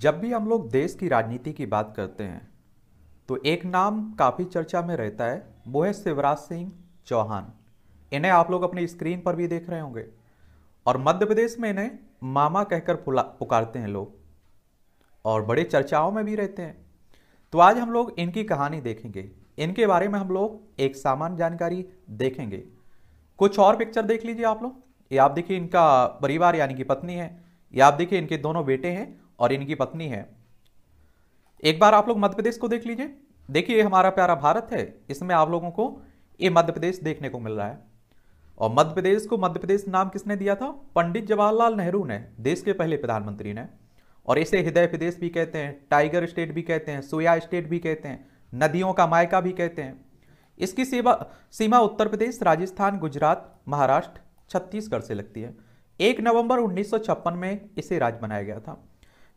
जब भी हम लोग देश की राजनीति की बात करते हैं तो एक नाम काफ़ी चर्चा में रहता है वो है शिवराज सिंह चौहान इन्हें आप लोग अपनी स्क्रीन पर भी देख रहे होंगे और मध्य प्रदेश में इन्हें मामा कहकर पुकारते हैं लोग और बड़े चर्चाओं में भी रहते हैं तो आज हम लोग इनकी कहानी देखेंगे इनके बारे में हम लोग एक सामान्य जानकारी देखेंगे कुछ और पिक्चर देख लीजिए आप लोग ये आप देखिए इनका परिवार यानी कि पत्नी है ये आप देखिए इनके दोनों बेटे हैं और इनकी पत्नी है एक बार आप लोग मध्य प्रदेश को देख लीजिए देखिए हमारा प्यारा भारत है इसमें आप लोगों को ये मध्य प्रदेश देखने को मिल रहा है और मध्य प्रदेश को मध्य प्रदेश नाम किसने दिया था पंडित जवाहरलाल नेहरू ने देश के पहले प्रधानमंत्री ने और इसे हृदय प्रदेश भी कहते हैं टाइगर स्टेट भी कहते हैं सोया स्टेट भी कहते हैं नदियों का मायका भी कहते हैं इसकी सीमा सीमा उत्तर प्रदेश राजस्थान गुजरात महाराष्ट्र छत्तीसगढ़ से लगती है एक नवंबर 1956 में इसे राज्य बनाया गया था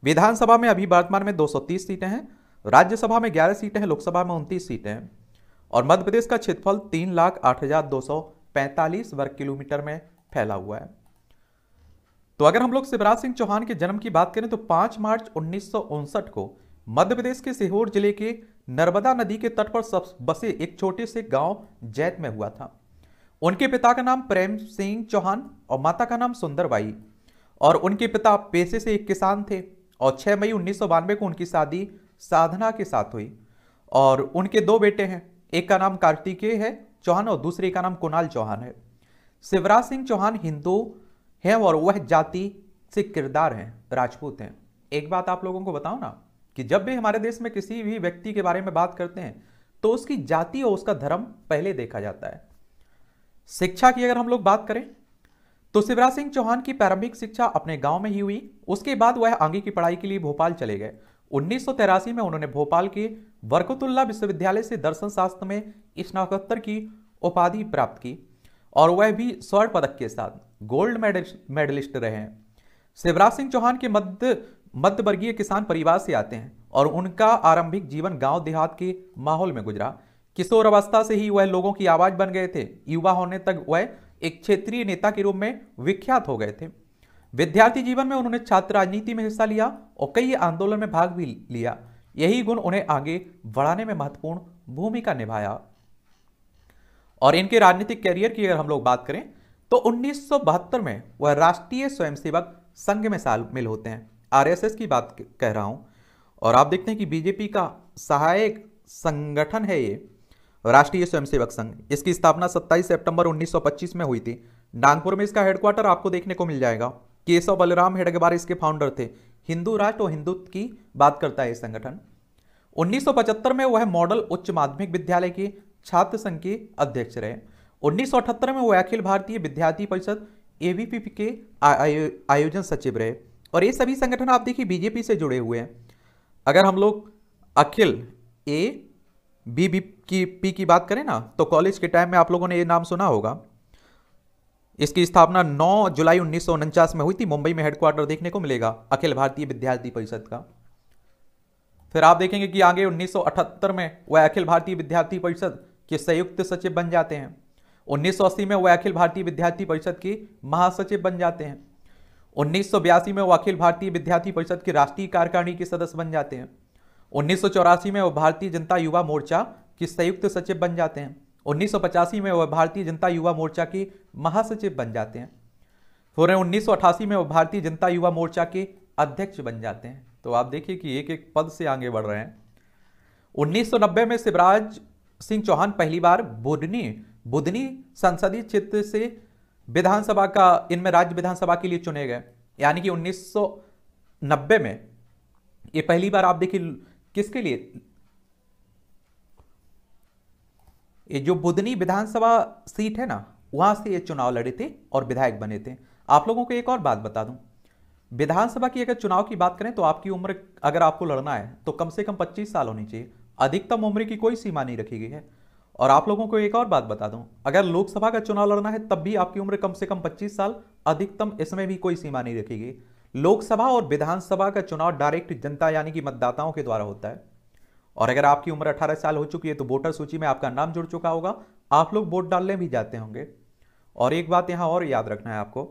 विधानसभा में अभी वर्तमान में 230 सीटें हैं राज्यसभा में 11 सीटें हैं लोकसभा में उनतीस सीटें हैं और मध्य प्रदेश का क्षेत्रफल तीन लाख आठ हजार दो सौ पैंतालीस वर्ग किलोमीटर में फैला हुआ है तो अगर हम लोग शिवराज सिंह चौहान के जन्म की बात करें तो 5 मार्च उन्नीस को मध्य प्रदेश के सीहोर जिले के नर्मदा नदी के तट पर सब बसे एक छोटे से गांव जैत में हुआ था उनके पिता का नाम प्रेम सिंह चौहान और माता का नाम सुंदरबाई और उनके पिता पेशे से एक किसान थे और 6 मई उन्नीस को उनकी शादी साधना के साथ हुई और उनके दो बेटे हैं एक का नाम कार्तिकेय है चौहान और दूसरे का नाम कुणाल चौहान है शिवराज सिंह चौहान हिंदू हैं और वह जाति से किरदार हैं राजपूत हैं एक बात आप लोगों को बताओ ना कि जब भी हमारे देश में किसी भी व्यक्ति के बारे में बात करते हैं तो उसकी जाति और उसका धर्म पहले देखा जाता है शिक्षा की अगर हम लोग बात करें तो शिवराज सिंह चौहान की प्रारंभिक शिक्षा अपने गांव में ही हुई उसके बाद वह आगे की पढ़ाई के लिए भोपाल चले गए उन्नीस में उन्होंने भोपाल के बरकतुल्ला विश्वविद्यालय से दर्शन शास्त्र में स्नातकोत्तर की उपाधि प्राप्त की और वह भी स्वर्ण पदक के साथ गोल्ड मेडलिस्ट रहे हैं शिवराज सिंह चौहान के मध्य मध्य वर्गीय किसान परिवार से आते हैं और उनका आरंभिक जीवन गांव देहात के माहौल में गुजरा किशोर अवस्था से ही वह लोगों की आवाज बन गए थे युवा होने तक वह एक क्षेत्रीय नेता के रूप में विख्यात हो गए थे विद्यार्थी जीवन में उन्होंने छात्र राजनीति में हिस्सा लिया और कई आंदोलन में भाग भी लिया यही गुण उन्हें आगे बढ़ाने में महत्वपूर्ण भूमिका निभाया और इनके राजनीतिक कैरियर की अगर हम लोग बात करें तो उन्नीस में वह राष्ट्रीय स्वयंसेवक संघ में शामिल होते हैं आरएसएस की बात कह रहा हूं और आप देखते हैं कि बीजेपी का सहायक संगठन है ये राष्ट्रीय स्वयंसेवक संघ इसकी स्थापना 27 सितंबर 1925 में हुई थी नागपुर में इसका हेडक्वार्टर आपको देखने को मिल जाएगा केशव बलराम हेडगेवार इसके फाउंडर थे हिंदू राष्ट्र और हिंदुत्व की बात करता है ये संगठन 1975 में वह मॉडल उच्च माध्यमिक विद्यालय के छात्र संघ के अध्यक्ष रहे उन्नीस में वह अखिल भारतीय विद्यार्थी परिषद ए के आयोजन सचिव रहे और ये सभी संगठन आप देखिए बीजेपी से जुड़े हुए हैं अगर हम लोग अखिल ए बी बी की पी की बात करें ना तो कॉलेज के टाइम में आप लोगों ने ये नाम सुना होगा इसकी स्थापना 9 जुलाई उन्नीस में हुई थी मुंबई में हेडक्वार्टर देखने को मिलेगा अखिल भारतीय विद्यार्थी परिषद का फिर आप देखेंगे कि आगे 1978 में वह अखिल भारतीय विद्यार्थी परिषद के संयुक्त सचिव बन जाते हैं 1980 में वह अखिल भारतीय विद्यार्थी परिषद की महासचिव बन जाते हैं उन्नीस में वह अखिल भारतीय विद्यार्थी परिषद की राष्ट्रीय कार्यकारिणी के सदस्य बन जाते हैं उन्नीस में वह भारतीय जनता युवा मोर्चा की संयुक्त सचिव बन जाते हैं उन्नीस में वह भारतीय जनता युवा मोर्चा की महासचिव बन जाते हैं फिर उन्नीस में वह भारतीय जनता युवा मोर्चा के अध्यक्ष बन जाते हैं तो आप देखिए कि एक एक पद से आगे बढ़ रहे हैं 1990 में शिवराज सिंह चौहान पहली बार बुधनी बुधनी संसदीय क्षेत्र से विधानसभा का इनमें राज्य विधानसभा के लिए चुने गए यानी कि 1990 में ये पहली बार आप देखिए किसके लिए ये जो बुधनी विधानसभा सीट है ना वहां से ये चुनाव लड़े थे और विधायक बने थे आप लोगों को एक और बात बता दूं विधानसभा की अगर चुनाव की बात करें तो आपकी उम्र अगर आपको लड़ना है तो कम से कम 25 साल होनी चाहिए अधिकतम उम्र की कोई सीमा नहीं रखी गई है और आप लोगों को एक और बात बता दूं अगर लोकसभा का चुनाव लड़ना है तब भी आपकी उम्र कम से कम 25 साल अधिकतम इसमें भी कोई सीमा नहीं रखी गई लोकसभा और विधानसभा का चुनाव डायरेक्ट जनता यानी कि मतदाताओं के द्वारा होता है और अगर आपकी उम्र 18 साल हो चुकी है तो वोटर सूची में आपका नाम जुड़ चुका होगा आप लोग वोट डालने भी जाते होंगे और एक बात यहाँ और याद रखना है आपको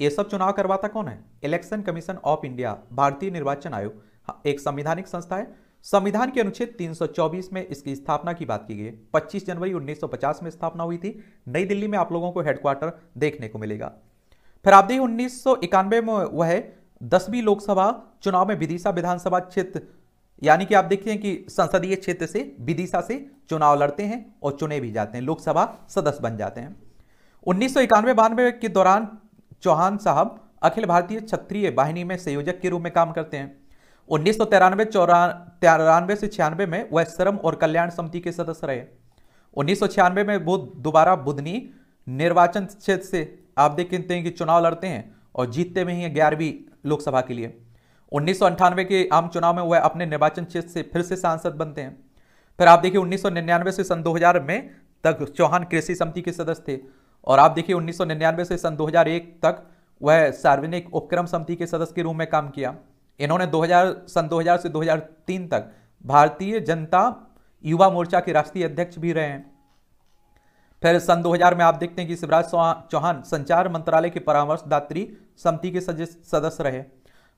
ये सब चुनाव करवाता कौन है इलेक्शन कमीशन ऑफ इंडिया भारतीय निर्वाचन आयोग हाँ, एक संविधानिक संस्था है संविधान के अनुच्छेद 324 में इसकी स्थापना की बात की गई है 25 जनवरी 1950 में स्थापना हुई थी नई दिल्ली में आप लोगों को हेडक्वार्टर देखने को मिलेगा फिर आप देखिए उन्नीस में वह दसवीं लोकसभा चुनाव में विदिशा विधानसभा क्षेत्र यानी कि आप देखिए कि संसदीय क्षेत्र से विदिशा से चुनाव लड़ते हैं और चुने भी जाते हैं लोकसभा सदस्य बन जाते हैं उन्नीस सौ बानवे के दौरान चौहान साहब अखिल भारतीय क्षत्रिय वाहिनी में संयोजक के रूप में काम करते हैं उन्नीस सौ तिरानवे तिरानवे से छियानवे में वह श्रम और कल्याण समिति के सदस्य रहे उन्नीस सौ छियानवे में वो दोबारा बुधनी निर्वाचन क्षेत्र से आप देखते हैं कि चुनाव लड़ते हैं और जीतते में ही ग्यारहवीं लोकसभा के लिए उन्नीस के आम चुनाव में वह अपने निर्वाचन क्षेत्र से फिर से सांसद बनते हैं फिर आप देखिए उन्नीस से सन दो में तक चौहान कृषि समिति के सदस्य थे और आप देखिए उन्नीस से सन 2001 तक वह सार्वजनिक उपक्रम समिति के सदस्य के रूप में काम किया इन्होंने 2000 सन 2000 से 2003 तक भारतीय जनता युवा मोर्चा के राष्ट्रीय अध्यक्ष भी रहे हैं फिर सन 2000 में आप देखते हैं कि शिवराज चौहान संचार मंत्रालय के परामर्शदात्री समिति के सदस्य रहे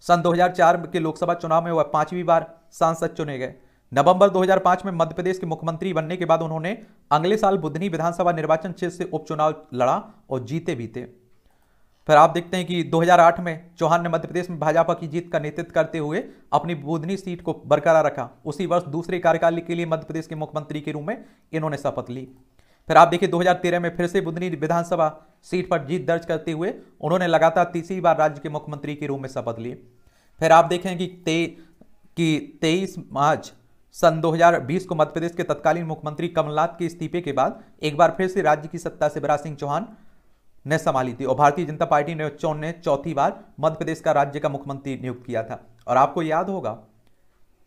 सन 2004 के लोकसभा चुनाव में वह पांचवी बार सांसद चुने गए नवंबर 2005 में मध्य प्रदेश के मुख्यमंत्री बनने के बाद उन्होंने अगले साल बुधनी विधानसभा निर्वाचन क्षेत्र से उपचुनाव लड़ा और जीते भी थे फिर आप देखते हैं कि 2008 में चौहान ने मध्य प्रदेश में भाजपा की जीत का नेतृत्व करते हुए अपनी बुधनी सीट को बरकरार रखा उसी वर्ष दूसरे कार्यकाल के लिए मध्य प्रदेश के मुख्यमंत्री के रूप में इन्होंने शपथ ली फिर आप देखिए 2013 में फिर से बुधनी विधानसभा सीट पर जीत दर्ज करते हुए उन्होंने लगातार तीसरी बार राज्य के मुख्यमंत्री के रूप में शपथ ली फिर आप देखें कि ते कि 23 मार्च सन 2020 को मध्य प्रदेश के तत्कालीन मुख्यमंत्री कमलनाथ के इस्तीफे के बाद एक बार फिर से राज्य की सत्ता शिवराज सिंह चौहान ने संभाली थी और भारतीय जनता पार्टी ने चौन ने चौथी बार मध्य प्रदेश का राज्य का मुख्यमंत्री नियुक्त किया था और आपको याद होगा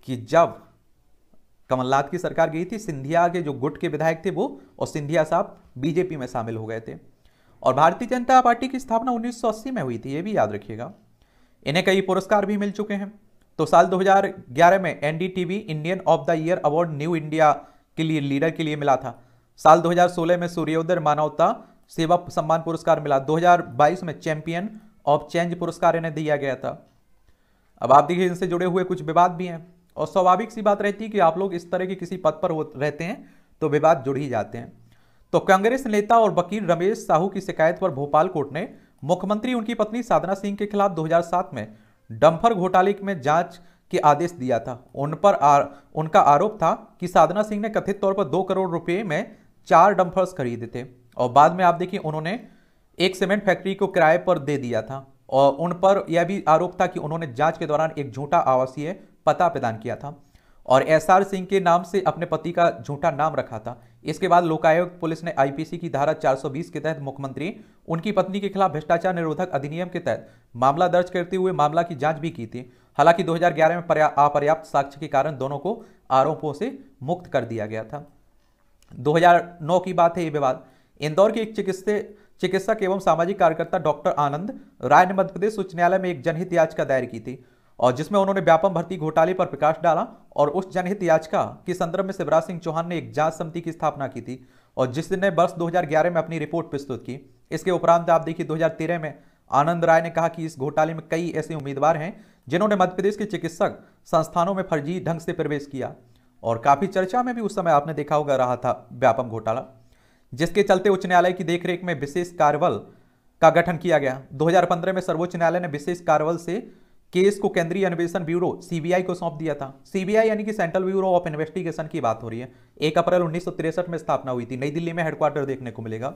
कि जब कमलनाथ की सरकार गई थी सिंधिया के जो गुट के विधायक थे वो और सिंधिया साहब बीजेपी में शामिल हो गए थे और भारतीय जनता पार्टी की स्थापना 1980 में हुई थी ये भी याद रखिएगा इन्हें कई पुरस्कार भी मिल चुके हैं तो साल 2011 में NDTV Indian of the year award new India के लिए लीडर के लिए मिला था साल 2016 में सूर्योदय मानवता सेवा सम्मान पुरस्कार मिला 2022 में चैंपियन ऑफ चेंज पुरस्कार इन्हें दिया गया था अब आप देखिए इनसे जुड़े हुए कुछ विवाद भी हैं और स्वाभाविक सी बात रहती है कि आप लोग इस तरह के किसी पद पर रहते हैं तो विवाद जुड़ ही जाते हैं तो कांग्रेस नेता और वकील रमेश साहू की शिकायत पर भोपाल कोर्ट ने मुख्यमंत्री उनकी पत्नी साधना सिंह के खिलाफ 2007 में डम्फर घोटाले में जांच के आदेश दिया था उन पर आ, उनका आरोप था कि साधना सिंह ने कथित तौर पर दो करोड़ रुपए में चार डम्फर्स खरीदे थे और बाद में आप देखिए उन्होंने एक सीमेंट फैक्ट्री को किराए पर दे दिया था और उन पर यह भी आरोप था कि उन्होंने जांच के दौरान एक झूठा आवासीय पता प्रदान किया था और एस आर सिंह के नाम से अपने पति का झूठा नाम रखा था इसके बाद लोकायुक्त पुलिस ने आईपीसी की धारा 420 के तहत मुख्यमंत्री उनकी पत्नी के खिलाफ भ्रष्टाचार निरोधक अधिनियम के तहत मामला दर्ज करते हुए मामला की जांच भी की थी हालांकि 2011 में अपर्याप्त साक्ष्य के कारण दोनों को आरोपों से मुक्त कर दिया गया था दो की बात है ये विवाद इंदौर के एक चिकित्सक चिकित्सक एवं सामाजिक कार्यकर्ता डॉक्टर आनंद राय ने मध्यप्रदेश उच्च न्यायालय में एक जनहित याचिका दायर की थी और जिसमें उन्होंने व्यापम भर्ती घोटाले पर प्रकाश डाला और उस जनहित याचिका के संदर्भ में शिवराज सिंह चौहान ने एक जांच समिति की स्थापना की थी और जिसने वर्ष 2011 में अपनी रिपोर्ट प्रस्तुत की इसके उपरांत आप देखिए 2013 में आनंद राय ने कहा कि इस घोटाले में कई ऐसे उम्मीदवार हैं जिन्होंने मध्य प्रदेश के चिकित्सक संस्थानों में फर्जी ढंग से प्रवेश किया और काफ़ी चर्चा में भी उस समय आपने देखा होगा रहा था व्यापम घोटाला जिसके चलते उच्च न्यायालय की देखरेख में विशेष कार्यबल का गठन किया गया 2015 में सर्वोच्च न्यायालय ने विशेष कार्यबल से केस को केंद्रीय अन्वेषण ब्यूरो सीबीआई को सौंप दिया था सीबीआई यानी कि सेंट्रल ब्यूरो ऑफ इन्वेस्टिगेशन की बात हो रही है एक अप्रैल उन्नीस में स्थापना हुई थी नई दिल्ली में हेडक्वार्टर देखने को मिलेगा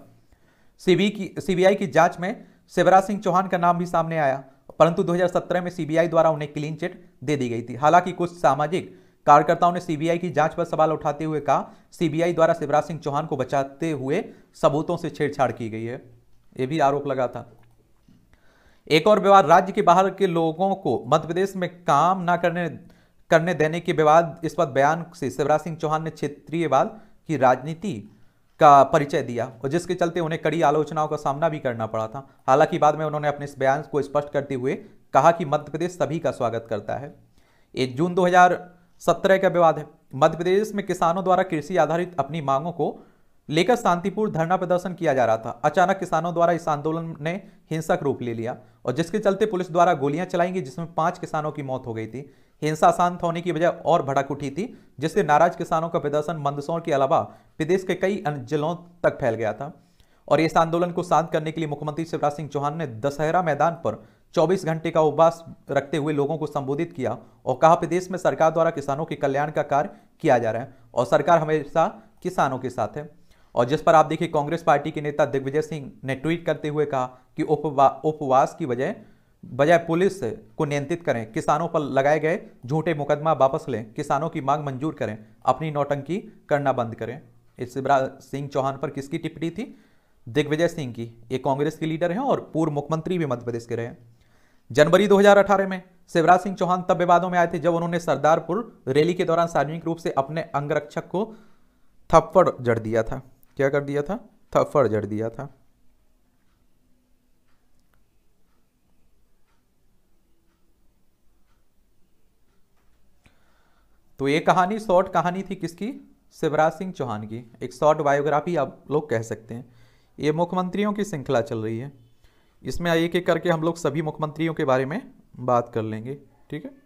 सीबी की सीबीआई की जांच में शिवराज सिंह चौहान का नाम भी सामने आया परंतु 2017 में सीबीआई द्वारा उन्हें क्लीन चिट दे दी गई थी हालांकि कुछ सामाजिक कार्यकर्ताओं ने सीबीआई की जांच पर सवाल उठाते हुए कहा सीबीआई द्वारा शिवराज सिंह चौहान को बचाते हुए सबूतों से छेड़छाड़ की गई है ये भी आरोप लगा था एक और विवाद राज्य के बाहर के लोगों को मध्य प्रदेश में काम ना करने करने देने के विवाद इस पर बयान से शिवराज सिंह चौहान ने क्षेत्रीयवाद की राजनीति का परिचय दिया और जिसके चलते उन्हें कड़ी आलोचनाओं का सामना भी करना पड़ा था हालांकि बाद में उन्होंने अपने इस बयान को स्पष्ट करते हुए कहा कि मध्य प्रदेश सभी का स्वागत करता है एक जून दो का विवाद है मध्य प्रदेश में किसानों द्वारा कृषि आधारित अपनी मांगों को लेकर शांतिपूर्ण धरना प्रदर्शन किया जा रहा था अचानक किसानों द्वारा इस आंदोलन ने हिंसक रूप ले लिया और जिसके चलते पुलिस द्वारा गोलियां चलाई गई जिसमें पांच किसानों की मौत हो गई थी हिंसा शांत होने की वजह और भड़क उठी थी जिससे नाराज किसानों का प्रदर्शन मंदसौर के अलावा प्रदेश के कई जिलों तक फैल गया था और इस आंदोलन को शांत करने के लिए मुख्यमंत्री शिवराज सिंह चौहान ने दशहरा मैदान पर 24 घंटे का उपवास रखते हुए लोगों को संबोधित किया और कहा प्रदेश में सरकार द्वारा किसानों के कल्याण का कार्य किया जा रहा है और सरकार हमेशा किसानों के साथ है और जिस पर आप देखिए कांग्रेस पार्टी के नेता दिग्विजय सिंह ने ट्वीट करते हुए कहा कि उपवा उपवास की वजह बजाय पुलिस को नियंत्रित करें किसानों पर लगाए गए झूठे मुकदमा वापस लें किसानों की मांग मंजूर करें अपनी नौटंकी करना बंद करें इस शिवराज सिंह चौहान पर किसकी टिप्पणी थी दिग्विजय सिंह की ये कांग्रेस के लीडर हैं और पूर्व मुख्यमंत्री भी मध्य प्रदेश के रहे जनवरी 2018 में शिवराज सिंह चौहान तब विवादों में आए थे जब उन्होंने सरदारपुर रैली के दौरान सार्वजनिक रूप से अपने अंगरक्षक को थप्पड़ जड़ दिया था क्या कर दिया था थप्पड़ जड़ दिया था तो ये कहानी शॉर्ट कहानी थी किसकी शिवराज सिंह चौहान की एक शॉर्ट बायोग्राफी आप लोग कह सकते हैं ये मुख्यमंत्रियों की श्रृंखला चल रही है इसमें एक एक करके हम लोग सभी मुख्यमंत्रियों के बारे में बात कर लेंगे ठीक है